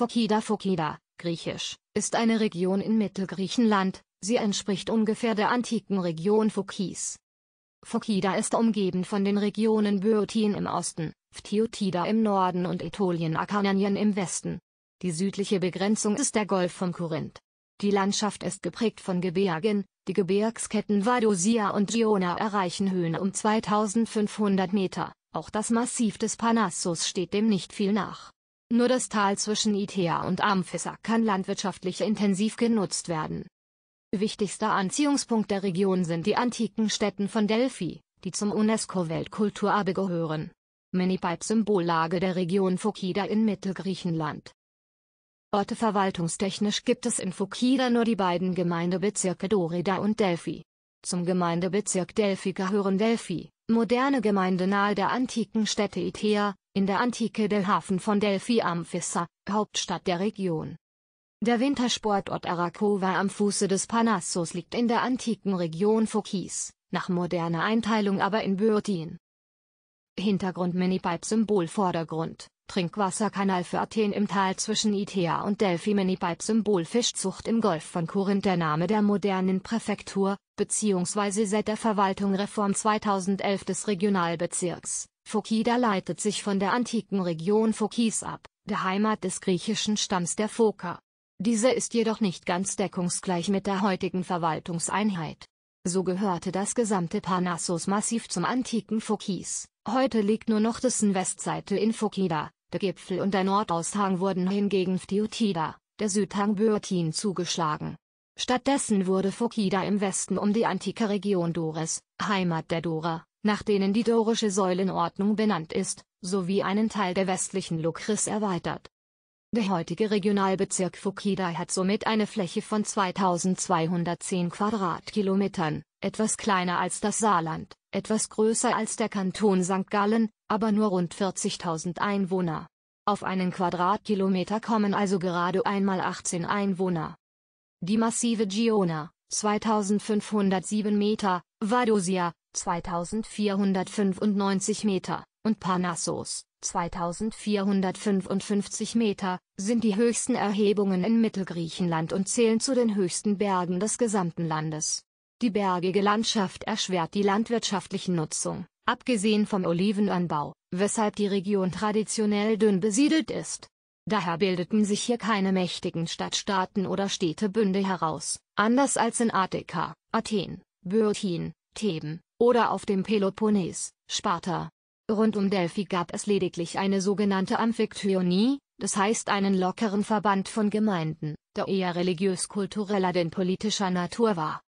Fokida Fokida, griechisch, ist eine Region in Mittelgriechenland, sie entspricht ungefähr der antiken Region Phokis. Fokida ist umgeben von den Regionen Böotien im Osten, Phthiotida im Norden und Ätolien Akarnanien im Westen. Die südliche Begrenzung ist der Golf von Korinth. Die Landschaft ist geprägt von Gebirgen, die Gebirgsketten Vadosia und Giona erreichen Höhen um 2500 Meter, auch das Massiv des Panassos steht dem nicht viel nach. Nur das Tal zwischen Itea und Amphissa kann landwirtschaftlich intensiv genutzt werden. Wichtigster Anziehungspunkt der Region sind die antiken Städten von Delphi, die zum UNESCO-Weltkulturerbe gehören. Minipipe-Symbollage der Region Fokida in Mittelgriechenland. Orte verwaltungstechnisch gibt es in Fokida nur die beiden Gemeindebezirke Dorida und Delphi. Zum Gemeindebezirk Delphi gehören Delphi, moderne Gemeinde nahe der antiken Städte Itea, in der Antike der Hafen von Delphi Amphissa, Hauptstadt der Region. Der Wintersportort Arakova am Fuße des Panassos liegt in der antiken Region Phokis, nach moderner Einteilung aber in Byrtin. Hintergrund Minipipe Symbol Vordergrund, Trinkwasserkanal für Athen im Tal zwischen Itea und Delphi Minipipe Symbol Fischzucht im Golf von Korinth Der Name der modernen Präfektur, bzw. seit der Verwaltung Reform 2011 des Regionalbezirks Phokida leitet sich von der antiken Region Phokis ab, der Heimat des griechischen Stamms der Phoker. Diese ist jedoch nicht ganz deckungsgleich mit der heutigen Verwaltungseinheit. So gehörte das gesamte parnassos massiv zum antiken Phokis, heute liegt nur noch dessen Westseite in Phokida, der Gipfel und der Nordaushang wurden hingegen Phtiotida, der Südhang Böotin zugeschlagen. Stattdessen wurde Phokida im Westen um die antike Region Dores, Heimat der Dora, nach denen die dorische Säulenordnung benannt ist, sowie einen Teil der westlichen Lokris erweitert. Der heutige Regionalbezirk Fukidai hat somit eine Fläche von 2210 Quadratkilometern, etwas kleiner als das Saarland, etwas größer als der Kanton St. Gallen, aber nur rund 40.000 Einwohner. Auf einen Quadratkilometer kommen also gerade einmal 18 Einwohner. Die massive Giona, 2507 Meter, Vadosia, 2495 Meter, und Parnassos 2455 Meter, sind die höchsten Erhebungen in Mittelgriechenland und zählen zu den höchsten Bergen des gesamten Landes. Die bergige Landschaft erschwert die landwirtschaftliche Nutzung, abgesehen vom Olivenanbau, weshalb die Region traditionell dünn besiedelt ist. Daher bildeten sich hier keine mächtigen Stadtstaaten oder Städtebünde heraus, anders als in Attika, Athen, Bürtin, Theben, oder auf dem Peloponnes, Sparta. Rund um Delphi gab es lediglich eine sogenannte Amphiktyonie, das heißt einen lockeren Verband von Gemeinden, der eher religiös-kultureller denn politischer Natur war.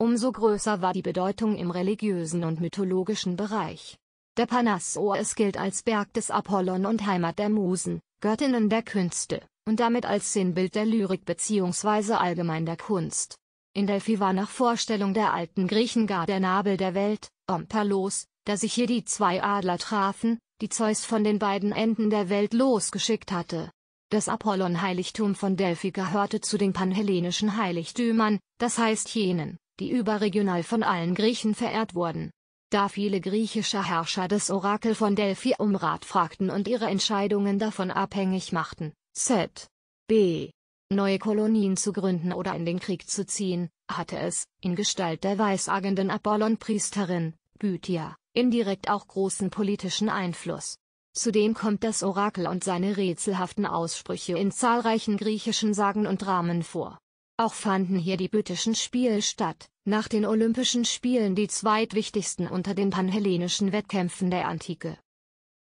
Umso größer war die Bedeutung im religiösen und mythologischen Bereich. Der Panassoes gilt als Berg des Apollon und Heimat der Musen, Göttinnen der Künste, und damit als Sinnbild der Lyrik bzw. allgemein der Kunst. In Delphi war nach Vorstellung der alten Griechen gar der Nabel der Welt, omperlos, da sich hier die zwei Adler trafen, die Zeus von den beiden Enden der Welt losgeschickt hatte. Das Apollon-Heiligtum von Delphi gehörte zu den panhellenischen Heiligtümern, das heißt jenen, die überregional von allen Griechen verehrt wurden. Da viele griechische Herrscher das Orakel von Delphi um Rat fragten und ihre Entscheidungen davon abhängig machten, Z. B neue Kolonien zu gründen oder in den Krieg zu ziehen, hatte es, in Gestalt der weissagenden Apollon-Priesterin, Bythia, indirekt auch großen politischen Einfluss. Zudem kommt das Orakel und seine rätselhaften Aussprüche in zahlreichen griechischen Sagen und Dramen vor. Auch fanden hier die pythischen Spiele statt, nach den Olympischen Spielen die zweitwichtigsten unter den panhellenischen Wettkämpfen der Antike.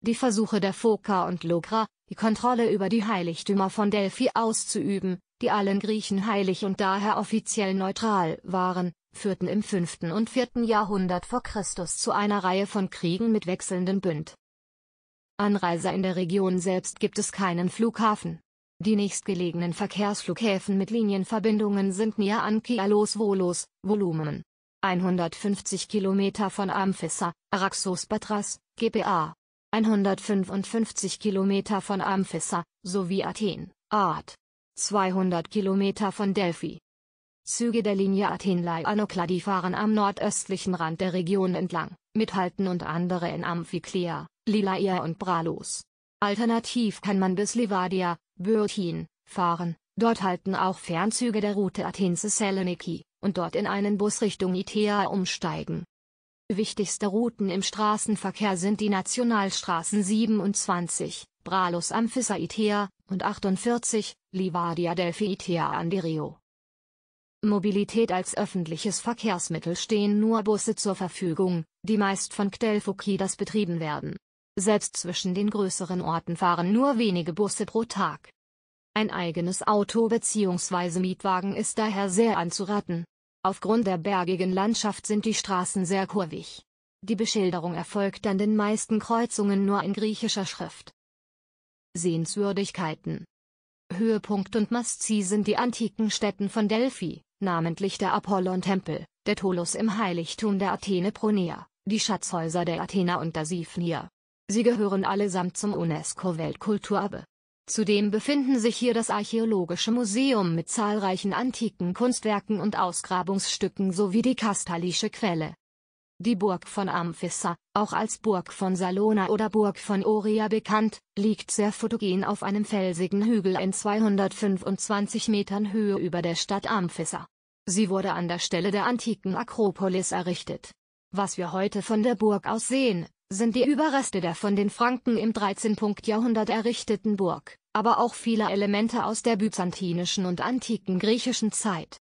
Die Versuche der Phoka und Lokra, die Kontrolle über die Heiligtümer von Delphi auszuüben, die allen Griechen heilig und daher offiziell neutral waren, führten im 5. und 4. Jahrhundert vor Christus zu einer Reihe von Kriegen mit wechselnden Bünd. Anreise in der Region selbst gibt es keinen Flughafen. Die nächstgelegenen Verkehrsflughäfen mit Linienverbindungen sind Nia Ankialos Volos, Volumen 150 Kilometer von Amphissa, Araxos Patras, GPA. 155 Kilometer von Amphissa, sowie Athen, Art. 200 Kilometer von Delphi. Züge der Linie Athen-Laianokladi fahren am nordöstlichen Rand der Region entlang, mit Halten und andere in Amphiklea, Lilaia und Bralos. Alternativ kann man bis Livadia, Bürtin, fahren, dort halten auch Fernzüge der Route Athen-Thessaloniki, und dort in einen Bus Richtung Itea umsteigen. Wichtigste Routen im Straßenverkehr sind die Nationalstraßen 27, Bralus Amphissa Itea, und 48, Livadia Delphi Itea Anderio. Mobilität als öffentliches Verkehrsmittel stehen nur Busse zur Verfügung, die meist von Kdelfokidas betrieben werden. Selbst zwischen den größeren Orten fahren nur wenige Busse pro Tag. Ein eigenes Auto bzw. Mietwagen ist daher sehr anzuraten. Aufgrund der bergigen Landschaft sind die Straßen sehr kurvig. Die Beschilderung erfolgt an den meisten Kreuzungen nur in griechischer Schrift. Sehenswürdigkeiten Höhepunkt und Maszi sind die antiken Städten von Delphi, namentlich der Apollon-Tempel, der Tholos im Heiligtum der Athene Pronea, die Schatzhäuser der Athener und der Siphnier. Sie gehören allesamt zum UNESCO-Weltkulturerbe. Zudem befinden sich hier das Archäologische Museum mit zahlreichen antiken Kunstwerken und Ausgrabungsstücken sowie die Kastalische Quelle. Die Burg von Amphissa, auch als Burg von Salona oder Burg von Oria bekannt, liegt sehr fotogen auf einem felsigen Hügel in 225 Metern Höhe über der Stadt Amphissa. Sie wurde an der Stelle der antiken Akropolis errichtet. Was wir heute von der Burg aus sehen, sind die Überreste der von den Franken im 13. Jahrhundert errichteten Burg aber auch viele Elemente aus der byzantinischen und antiken griechischen Zeit.